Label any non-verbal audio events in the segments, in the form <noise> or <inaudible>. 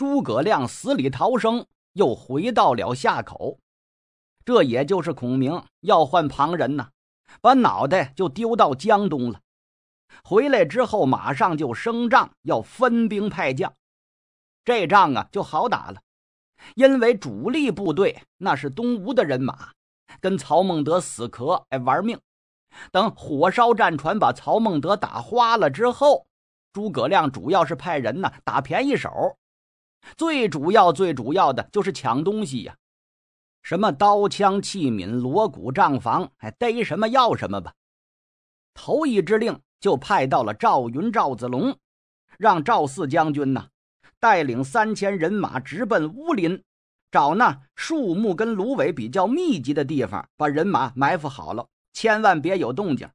诸葛亮死里逃生，又回到了夏口。这也就是孔明要换旁人呢，把脑袋就丢到江东了。回来之后，马上就升帐，要分兵派将。这仗啊，就好打了，因为主力部队那是东吴的人马，跟曹孟德死磕，哎，玩命。等火烧战船把曹孟德打花了之后，诸葛亮主要是派人呢打便宜手。最主要、最主要的就是抢东西呀，什么刀枪器皿、锣鼓帐房，还逮什么要什么吧。头一支令就派到了赵云、赵子龙，让赵四将军呐带领三千人马直奔乌林，找那树木跟芦苇比较密集的地方，把人马埋伏好了，千万别有动静。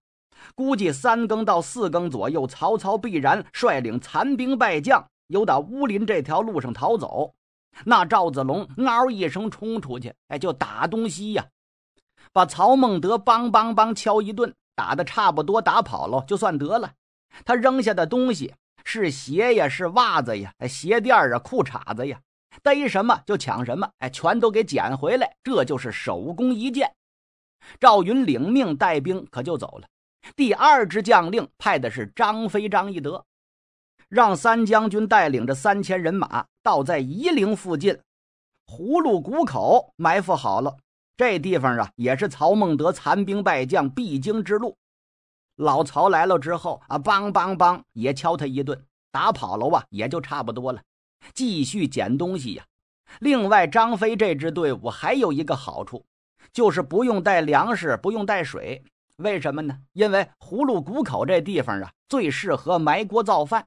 估计三更到四更左右，曹操必然率领残兵败将。又打乌林这条路上逃走，那赵子龙嗷一声冲出去，哎，就打东西呀，把曹孟德梆梆梆敲一顿，打的差不多，打跑了，就算得了。他扔下的东西是鞋呀，是袜子呀，鞋垫啊，裤衩子呀，逮什么就抢什么，哎，全都给捡回来。这就是首功一件。赵云领命带兵可就走了。第二支将令派的是张飞张翼德。让三将军带领着三千人马，到在夷陵附近葫芦谷口埋伏好了。这地方啊，也是曹孟德残兵败将必经之路。老曹来了之后啊，梆梆梆也敲他一顿，打跑了吧，也就差不多了。继续捡东西呀。另外，张飞这支队伍还有一个好处，就是不用带粮食，不用带水。为什么呢？因为葫芦谷口这地方啊，最适合埋锅造饭。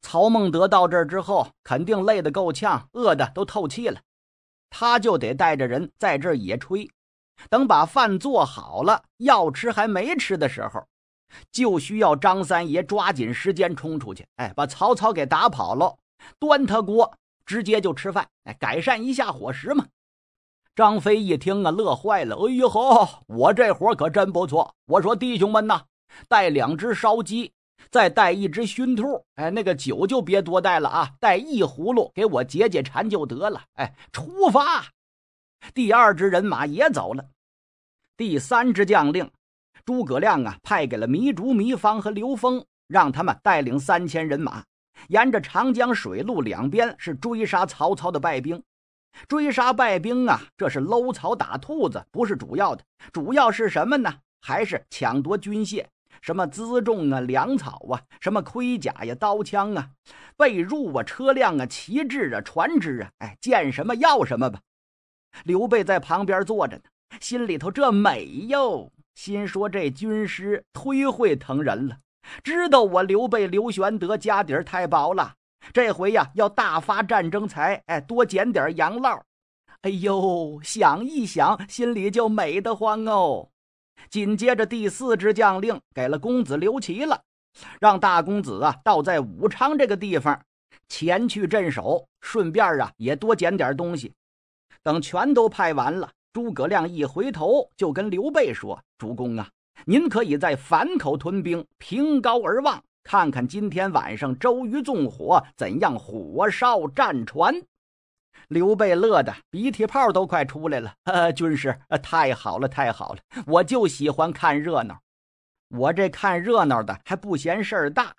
曹孟德到这儿之后，肯定累得够呛，饿得都透气了。他就得带着人在这儿野炊，等把饭做好了，要吃还没吃的时候，就需要张三爷抓紧时间冲出去，哎，把曹操给打跑了，端他锅，直接就吃饭，哎，改善一下伙食嘛。张飞一听啊，乐坏了，哎呦吼，我这活可真不错。我说弟兄们呐，带两只烧鸡。再带一只熏兔，哎，那个酒就别多带了啊，带一葫芦给我解解馋就得了。哎，出发！第二支人马也走了。第三支将令，诸葛亮啊，派给了糜竺、糜芳和刘封，让他们带领三千人马，沿着长江水路两边是追杀曹操的败兵。追杀败兵啊，这是搂草打兔子，不是主要的。主要是什么呢？还是抢夺军械。什么辎重啊，粮草啊，什么盔甲呀，刀枪啊，被褥啊，车辆啊，旗帜啊，船只啊，哎，见什么要什么吧。刘备在旁边坐着呢，心里头这美哟，心说这军师忒会疼人了，知道我刘备刘玄德家底儿太薄了，这回呀要大发战争财，哎，多捡点儿洋烙。儿。哎呦，想一想，心里就美得慌哦。紧接着，第四支将令给了公子刘琦了，让大公子啊到在武昌这个地方前去镇守，顺便啊也多捡点东西。等全都派完了，诸葛亮一回头就跟刘备说：“主公啊，您可以在樊口屯兵，凭高而望，看看今天晚上周瑜纵火怎样火烧战船。”刘备乐得鼻涕泡都快出来了，呵 <laughs> 军师，太好了，太好了，我就喜欢看热闹，我这看热闹的还不嫌事儿大。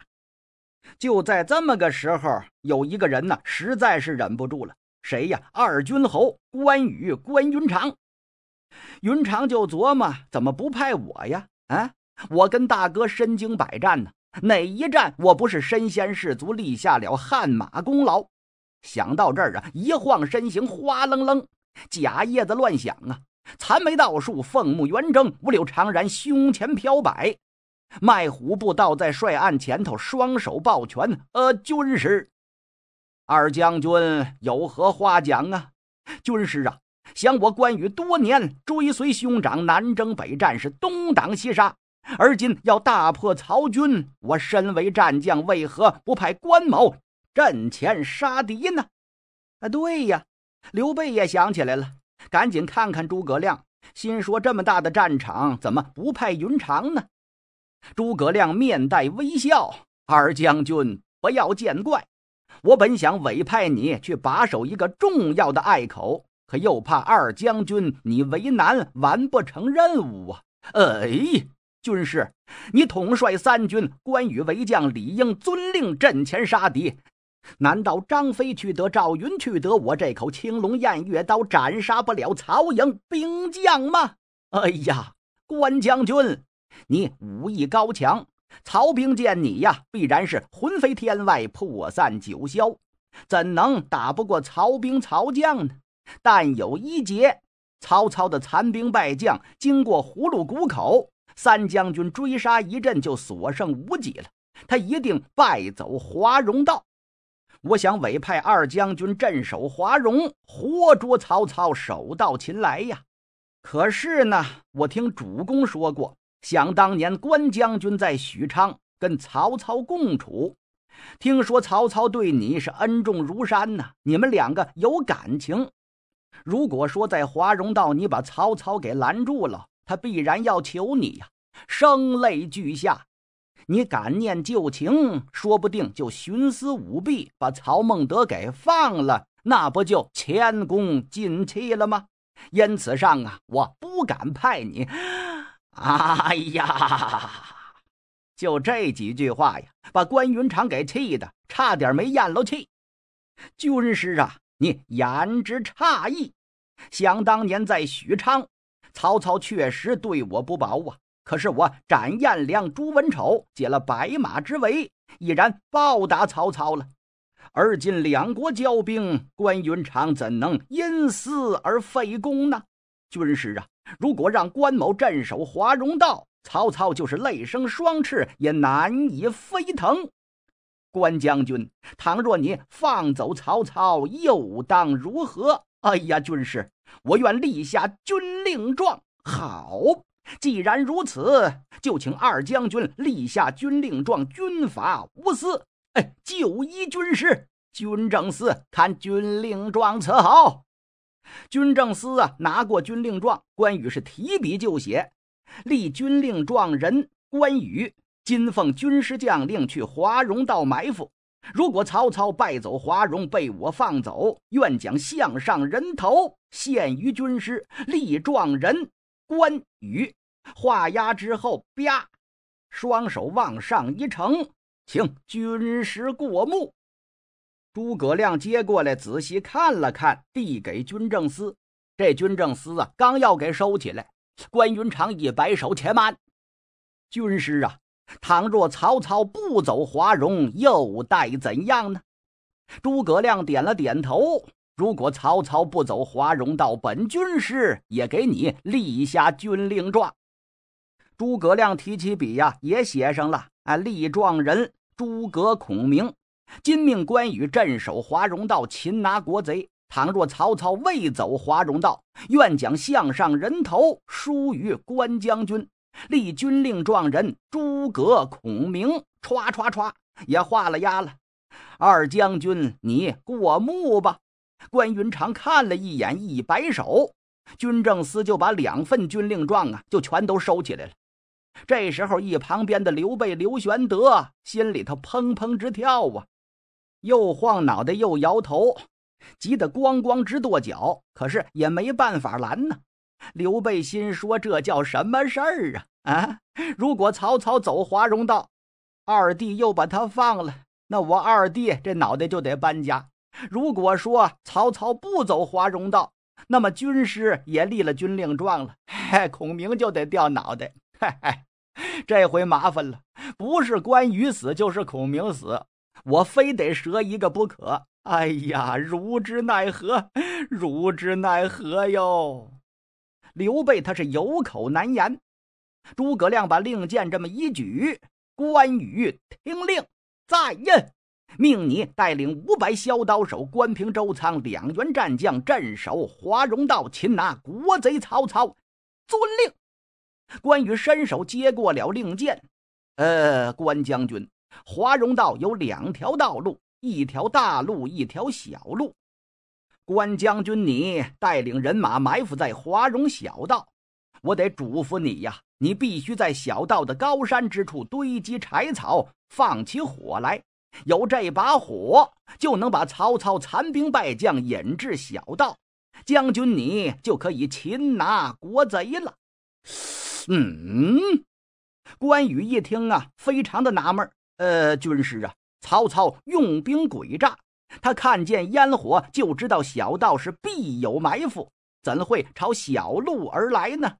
就在这么个时候，有一个人呢，实在是忍不住了，谁呀？二军侯关羽，关云长。云长就琢磨，怎么不派我呀？啊，我跟大哥身经百战呢，哪一战我不是身先士卒，立下了汗马功劳？想到这儿啊，一晃身形，哗楞楞，假叶子乱响啊！残眉倒竖，凤目圆睁，五柳长髯胸前飘摆，迈虎步倒在帅案前头，双手抱拳：“呃，军师，二将军有何话讲啊？”“军师啊，想我关羽多年追随兄长，南征北战，是东挡西杀，而今要大破曹军，我身为战将，为何不派关某？”阵前杀敌呢？啊，对呀，刘备也想起来了，赶紧看看诸葛亮，心说这么大的战场，怎么不派云长呢？诸葛亮面带微笑：“二将军不要见怪，我本想委派你去把守一个重要的隘口，可又怕二将军你为难，完不成任务啊。”哎，军师，你统帅三军，关羽为将，理应遵令阵前杀敌。难道张飞去得，赵云去得，我这口青龙偃月刀斩杀不了曹营兵将吗？哎呀，关将军，你武艺高强，曹兵见你呀，必然是魂飞天外，魄散九霄，怎能打不过曹兵曹将呢？但有一劫，曹操的残兵败将经过葫芦谷口，三将军追杀一阵，就所剩无几了。他一定败走华容道。我想委派二将军镇守华容，活捉曹操，手到擒来呀。可是呢，我听主公说过，想当年关将军在许昌跟曹操共处，听说曹操对你是恩重如山呐，你们两个有感情。如果说在华容道你把曹操给拦住了，他必然要求你呀，声泪俱下。你感念旧情，说不定就徇私舞弊，把曹孟德给放了，那不就前功尽弃了吗？因此上啊，我不敢派你。<gasps> 哎呀，就这几句话呀，把关云长给气的，差点没咽了气。军师啊，你言之差矣。想当年在许昌，曹操确实对我不薄啊。可是我斩颜良、诛文丑，解了白马之围，已然报答曹操了。而今两国交兵，关云长怎能因私而废公呢？军师啊，如果让关某镇守华容道，曹操就是累生双翅也难以飞腾。关将军，倘若你放走曹操，又当如何？哎呀，军师，我愿立下军令状。好。既然如此，就请二将军立下军令状，军法无私。哎，就依军师。军政司看军令状，伺候。军政司啊，拿过军令状，关羽是提笔就写：立军令状人，关羽。今奉军师将令，去华容道埋伏。如果曹操败走华容，被我放走，愿将项上人头献于军师。立状人。关羽画押之后，啪，双手往上一呈，请军师过目。诸葛亮接过来，仔细看了看，递给军政司。这军政司啊，刚要给收起来，关云长一摆手：“且慢，军师啊，倘若曹操不走华容，又待怎样呢？”诸葛亮点了点头。如果曹操不走华容道，本军师也给你立下军令状。诸葛亮提起笔呀，也写上了啊，立状人诸葛孔明，今命关羽镇守华容道，擒拿国贼。倘若曹操未走华容道，愿将项上人头输于关将军。立军令状人诸葛孔明，歘歘歘，也画了押了。二将军，你过目吧。关云长看了一眼，一摆手，军政司就把两份军令状啊，就全都收起来了。这时候，一旁边的刘备、刘玄德心里头砰砰直跳啊，又晃脑袋又摇头，急得咣咣直跺脚，可是也没办法拦呢。刘备心说：“这叫什么事儿啊？啊，如果曹操走华容道，二弟又把他放了，那我二弟这脑袋就得搬家。”如果说曹操不走华容道，那么军师也立了军令状了，孔明就得掉脑袋。嘿嘿，这回麻烦了，不是关羽死，就是孔明死，我非得折一个不可。哎呀，如之奈何？如之奈何哟！刘备他是有口难言。诸葛亮把令箭这么一举，关羽听令，在印。命你带领五百削刀手，关平、周仓两员战将镇守华容道，擒拿国贼曹操。遵令。关羽伸手接过了令箭。呃，关将军，华容道有两条道路，一条大路，一条小路。关将军，你带领人马埋伏在华容小道。我得嘱咐你呀，你必须在小道的高山之处堆积柴草，放起火来。有这把火，就能把曹操残兵败将引至小道，将军你就可以擒拿国贼了。嗯，关羽一听啊，非常的纳闷呃，军师啊，曹操用兵诡诈，他看见烟火就知道小道是必有埋伏，怎会朝小路而来呢？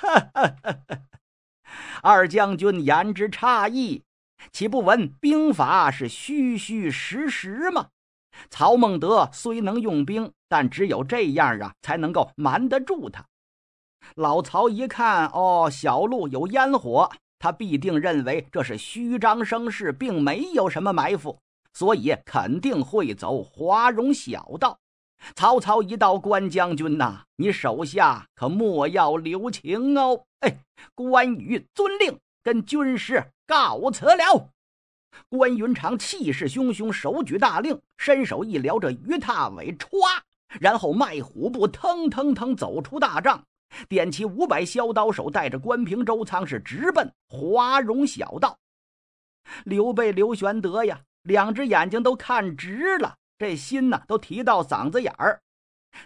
哈哈哈哈二将军言之差异，岂不闻兵法是虚虚实实吗？曹孟德虽能用兵，但只有这样啊，才能够瞒得住他。老曹一看，哦，小路有烟火，他必定认为这是虚张声势，并没有什么埋伏，所以肯定会走华容小道。曹操一到，关将军呐，你手下可莫要留情哦！哎，关羽遵令，跟军师。告辞了，关云长气势汹汹，手举大令，伸手一撩这鱼踏尾，歘，然后迈虎步，腾腾腾走出大帐，点起五百削刀手，带着关平、周仓，是直奔华容小道。刘备、刘玄德呀，两只眼睛都看直了，这心呢都提到嗓子眼儿。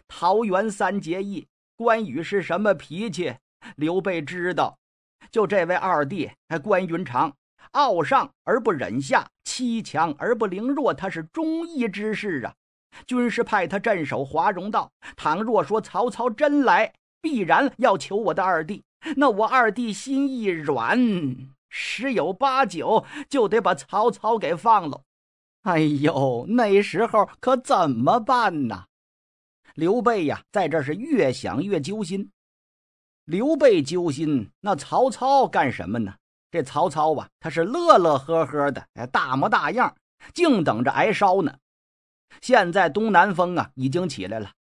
桃园三结义，关羽是什么脾气，刘备知道。就这位二弟，还关云长，傲上而不忍下，欺强而不凌弱，他是忠义之士啊。军师派他镇守华容道，倘若说曹操真来，必然要求我的二弟，那我二弟心一软，十有八九就得把曹操给放了。哎呦，那时候可怎么办呢？刘备呀，在这是越想越揪心。刘备揪心，那曹操干什么呢？这曹操吧，他是乐乐呵呵的，哎，大模大样，净等着挨烧呢。现在东南风啊，已经起来了。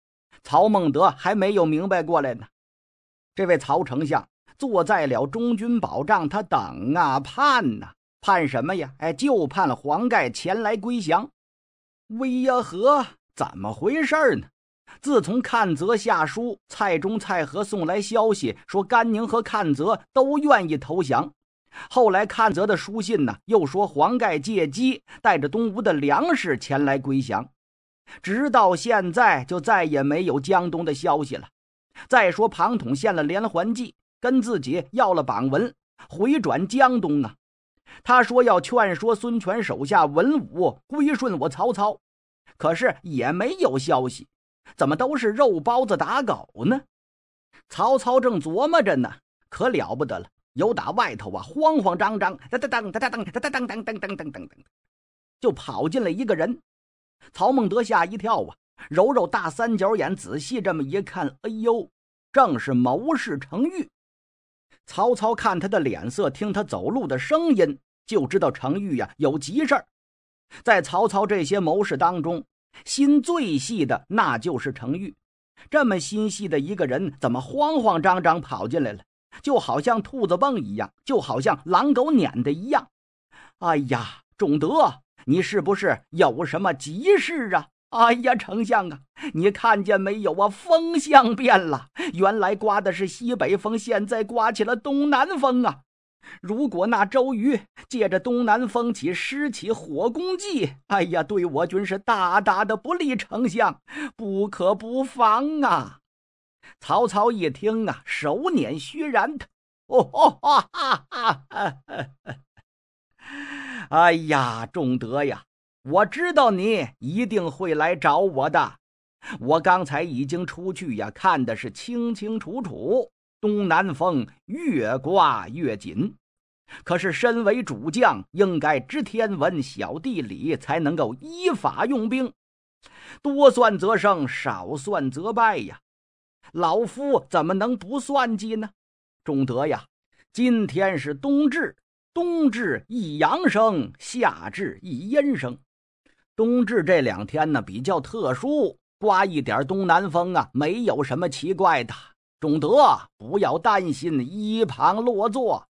曹孟德还没有明白过来呢。这位曹丞相坐在了中军宝帐，他等啊盼呐，盼什么呀？哎，就盼黄盖前来归降。威呀和，怎么回事呢？自从阚泽下书，蔡中、蔡和送来消息说甘宁和阚泽都愿意投降。后来看泽的书信呢，又说黄盖借机带着东吴的粮食前来归降。直到现在，就再也没有江东的消息了。再说庞统献了连环计，跟自己要了榜文，回转江东啊。他说要劝说孙权手下文武归顺我曹操，可是也没有消息。怎么都是肉包子打狗呢？曹操正琢磨着呢，可了不得了。有打外头啊，慌慌张张，噔噔噔噔噔噔噔噔噔噔噔噔噔，就跑进来一个人。曹孟德吓一跳啊，揉揉大三角眼，仔细这么一看，哎呦，正是谋士程昱。曹操看他的脸色，听他走路的声音，就知道程昱呀有急事儿。在曹操这些谋士当中。心最细的那就是程昱，这么心细的一个人，怎么慌慌张张跑进来了？就好像兔子蹦一样，就好像狼狗撵的一样。哎呀，仲德，你是不是有什么急事啊？哎呀，丞相啊，你看见没有啊？风向变了，原来刮的是西北风，现在刮起了东南风啊。如果那周瑜借着东南风起施起火攻计，哎呀，对我军是大大的不利。丞相，不可不防啊！曹操一听啊，手捻须髯，哦哦，哈哈哈哈哈哈！哎呀，仲德呀，我知道你一定会来找我的。我刚才已经出去呀，看的是清清楚楚。东南风越刮越紧，可是身为主将，应该知天文、晓地理，才能够依法用兵。多算则胜，少算则败呀。老夫怎么能不算计呢？仲德呀，今天是冬至，冬至一阳生，夏至一阴生。冬至这两天呢比较特殊，刮一点东南风啊，没有什么奇怪的。仲德，不要担心，一旁落座。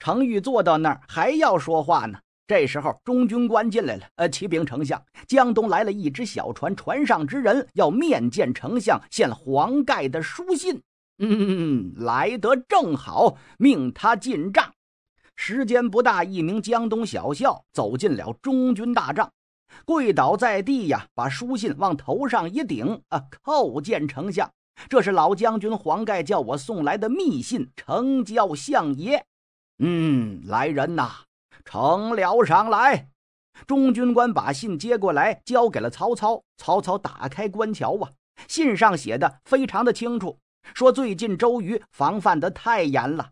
程昱坐到那儿还要说话呢。这时候，中军官进来了。呃，启禀丞相，江东来了一只小船，船上之人要面见丞相，献黄盖的书信。嗯，来得正好，命他进帐。时间不大，一名江东小校走进了中军大帐，跪倒在地呀，把书信往头上一顶，啊，叩见丞相。这是老将军黄盖叫我送来的密信，呈交相爷。嗯，来人呐，呈了上来。中军官把信接过来，交给了曹操。曹操打开官桥啊，信上写的非常的清楚，说最近周瑜防范的太严了，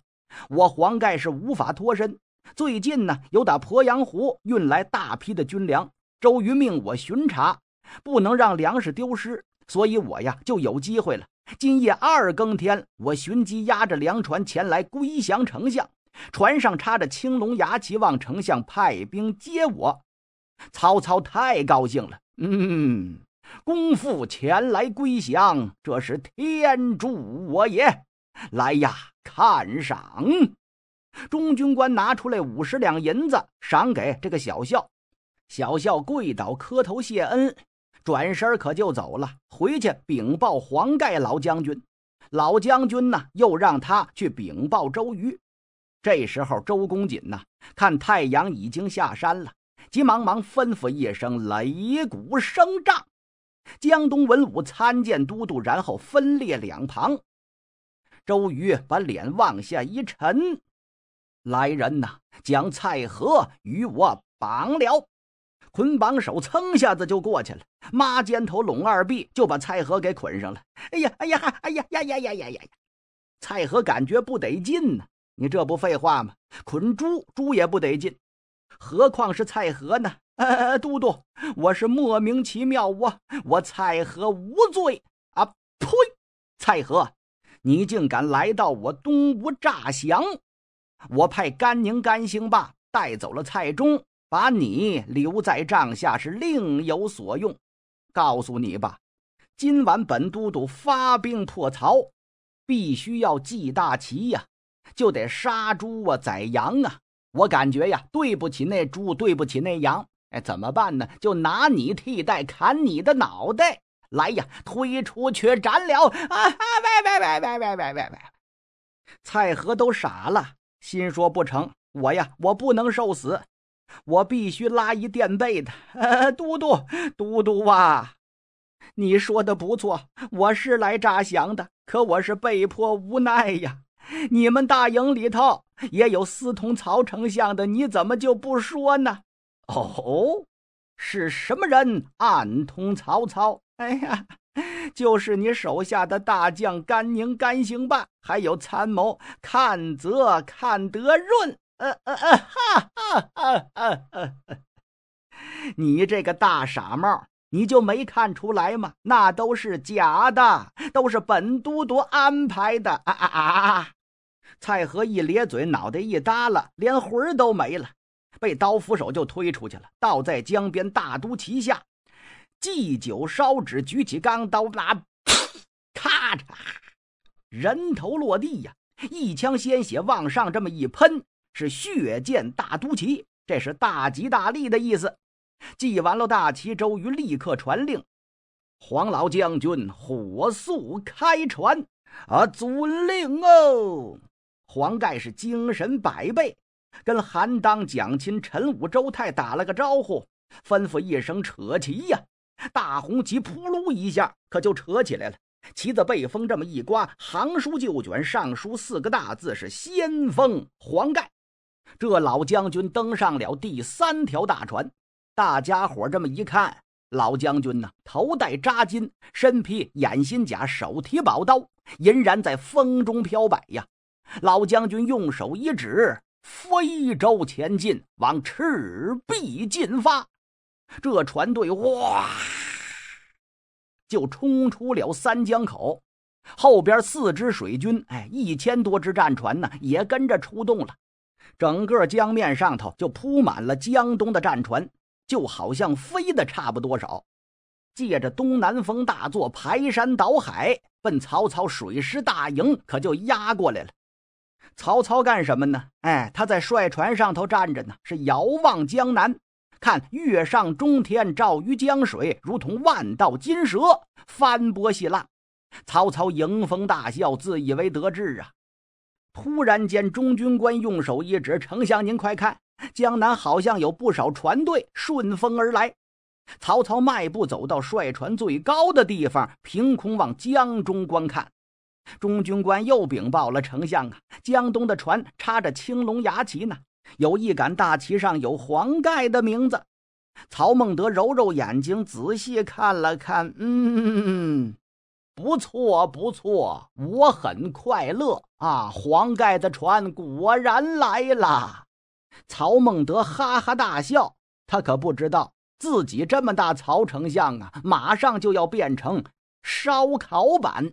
我黄盖是无法脱身。最近呢，有打鄱阳湖运来大批的军粮，周瑜命我巡查，不能让粮食丢失。所以我呀就有机会了。今夜二更天，我寻机押着粮船前来归降丞相，船上插着青龙牙旗，望丞相派兵接我。曹操太高兴了，嗯，功父前来归降，这是天助我也！来呀，看赏！中军官拿出来五十两银子，赏给这个小校。小校跪倒磕头谢恩。转身可就走了，回去禀报黄盖老将军。老将军呢，又让他去禀报周瑜。这时候，周公瑾呐，看太阳已经下山了，急忙忙吩咐一声：“擂鼓声帐，江东文武参见都督。”然后分列两旁。周瑜把脸往下一沉：“来人呐，将蔡和与我绑了。”捆绑手蹭一下子就过去了，妈肩头拢二臂就把蔡和给捆上了。哎呀，哎呀，哎呀呀呀呀呀呀！蔡和感觉不得劲呢，你这不废话吗？捆猪猪也不得劲，何况是蔡和呢？都督，我是莫名其妙啊！我蔡和无罪啊！呸！蔡和，你竟敢来到我东吴诈降！我派甘宁、甘兴霸带走了蔡中。把你留在帐下是另有所用，告诉你吧，今晚本都督发兵破曹，必须要祭大旗呀，就得杀猪啊，宰羊啊，我感觉呀，对不起那猪，对不起那羊，哎，怎么办呢？就拿你替代，砍你的脑袋来呀，推出去斩了！啊啊！喂喂喂喂喂喂喂喂！蔡和都傻了，心说不成，我呀，我不能受死。我必须拉一垫背的，嘟嘟，嘟嘟啊！你说的不错，我是来诈降的，可我是被迫无奈呀。你们大营里头也有私通曹丞相的，你怎么就不说呢？哦，是什么人暗通曹操？哎呀，就是你手下的大将甘宁、甘兴霸，还有参谋阚泽、阚德润。呃呃呃，哈哈啊啊啊！<laughs> 你这个大傻帽，你就没看出来吗？那都是假的，都是本都督安排的啊啊啊！蔡和一咧嘴，脑袋一耷拉，连魂都没了，被刀斧手就推出去了，倒在江边大都旗下，祭酒烧纸，举起钢刀，拿咔嚓，人头落地呀！一腔鲜血往上这么一喷。是血溅大都旗，这是大吉大利的意思。祭完了大旗，周瑜立刻传令，黄老将军火速开船。啊，遵令哦！黄盖是精神百倍，跟韩当、蒋钦、陈武、周泰打了个招呼，吩咐一声扯旗呀，大红旗扑噜一下，可就扯起来了。旗子被风这么一刮，行书就卷，上书四个大字是先锋黄盖。这老将军登上了第三条大船，大家伙这么一看，老将军呢，头戴扎金，身披眼心甲，手提宝刀，银然在风中飘摆呀。老将军用手一指，飞舟前进，往赤壁进发。这船队哇，就冲出了三江口，后边四支水军，哎，一千多只战船呢，也跟着出动了。整个江面上头就铺满了江东的战船，就好像飞的差不多少。借着东南风大作，排山倒海，奔曹操水师大营，可就压过来了。曹操干什么呢？哎，他在帅船上头站着呢，是遥望江南，看月上中天，照于江水，如同万道金蛇翻波细浪。曹操迎风大笑，自以为得志啊。突然间，中军官用手一指：“丞相，您快看，江南好像有不少船队顺风而来。”曹操迈步走到帅船最高的地方，凭空往江中观看。中军官又禀报了丞相：“啊，江东的船插着青龙牙旗呢，有一杆大旗上有黄盖的名字。”曹孟德揉揉眼睛，仔细看了看，嗯。不错，不错，我很快乐啊！黄盖的船果然来了。曹孟德哈哈大笑，他可不知道自己这么大，曹丞相啊，马上就要变成烧烤版。